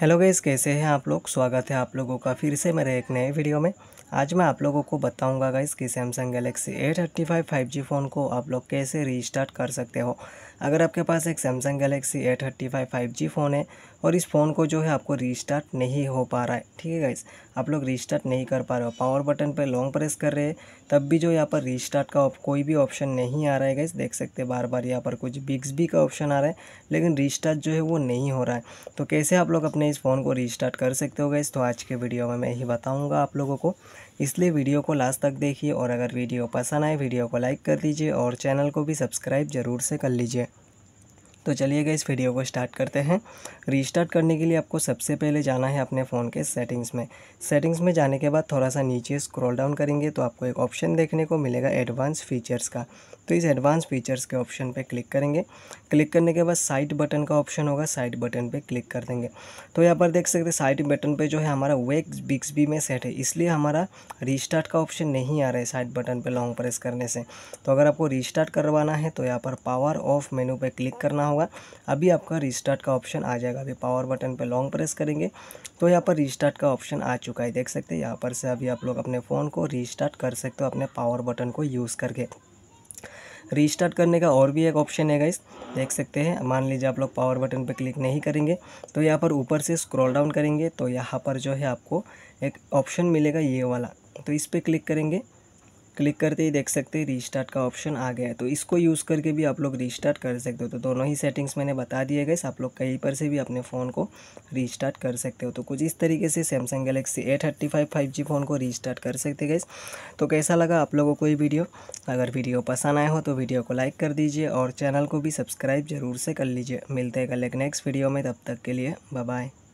hello guys कैसे हैं आप लोग स्वागत है आप लोगों का फिर से मेरे एक नए वीडियो में आज मैं आप लोगों को बताऊंगा गाइस कि Samsung Galaxy A thirty five five G phone को आप लोग कैसे रीस्टार्ट कर सकते हो अगर आपके पास एक Samsung Galaxy A thirty five five G phone है और इस फ़ोन को जो है आपको रीस्टार्ट नहीं हो पा रहा है ठीक है गाइस आप लोग रीस्टार्ट नहीं कर पा रहे हो पावर बटन पर लॉन्ग प्रेस कर रहे हैं तब भी जो यहाँ पर रीस्टार्ट का कोई भी ऑप्शन नहीं आ रहा है गाइस देख सकते बार बार यहाँ पर कुछ बिग्स भी का ऑप्शन आ रहा है लेकिन रीस्टार्ट जो है वो नहीं हो रहा है तो कैसे आप लोग अपने इस फ़ोन को रीस्टार्ट कर सकते हो गाइस तो आज के वीडियो में मैं ही बताऊँगा आप लोगों को इसलिए वीडियो को लास्ट तक देखिए और अगर वीडियो पसंद आए वीडियो को लाइक कर दीजिए और चैनल को भी सब्सक्राइब ज़रूर से कर लीजिए तो चलिएगा इस वीडियो को स्टार्ट करते हैं रीस्टार्ट करने के लिए आपको सबसे पहले जाना है अपने फ़ोन के सेटिंग्स में सेटिंग्स में जाने के बाद थोड़ा सा नीचे स्क्रॉल डाउन करेंगे तो आपको एक ऑप्शन देखने को मिलेगा एडवांस फीचर्स का तो इस एडवांस फीचर्स के ऑप्शन पे क्लिक करेंगे क्लिक करने के बाद साइट बटन का ऑप्शन होगा साइट बटन पे क्लिक कर देंगे तो यहाँ पर देख सकते हैं साइट बटन पे जो है हमारा बिक्स भी में सेट है इसलिए हमारा रिस्टार्ट का ऑप्शन नहीं आ रहा है साइट बटन पर लॉन्ग प्रेस करने से तो अगर आपको रिस्टार्ट करवाना है तो यहाँ पर पावर ऑफ मेनू पर क्लिक करना होगा अभी आपका रिस्टार्ट का ऑप्शन आ जाएगा अभी पावर बटन पर लॉन्ग प्रेस करेंगे तो यहाँ पर रिस्टार्ट का ऑप्शन आ चुका है देख सकते हैं यहाँ पर से अभी आप लोग अपने फ़ोन को रिस्टार्ट कर सकते हो अपने पावर बटन को यूज़ करके रीस्टार्ट करने का और भी एक ऑप्शन है गाइस देख सकते हैं मान लीजिए आप लोग पावर बटन पर क्लिक नहीं करेंगे तो यहाँ पर ऊपर से स्क्रॉल डाउन करेंगे तो यहाँ पर जो है आपको एक ऑप्शन मिलेगा ये वाला तो इस पर क्लिक करेंगे क्लिक करते ही देख सकते हैं रीस्टार्ट का ऑप्शन आ गया है तो इसको यूज़ करके भी आप लोग रीस्टार्ट कर सकते हो तो दोनों ही सेटिंग्स मैंने बता दिए गए आप लोग कहीं पर से भी अपने फ़ोन को रीस्टार्ट कर सकते हो तो कुछ इस तरीके से Samsung Galaxy A thirty five five G phone को रीस्टार्ट कर सकते गए तो कैसा लगा आप लोगों को ये वीडियो अगर वीडियो पसंद आए हो तो वीडियो को लाइक कर दीजिए और चैनल को भी सब्सक्राइब जरूर से कर लीजिए मिलते हैं कल एक नेक्स्ट वीडियो में तब तक के लिए बाय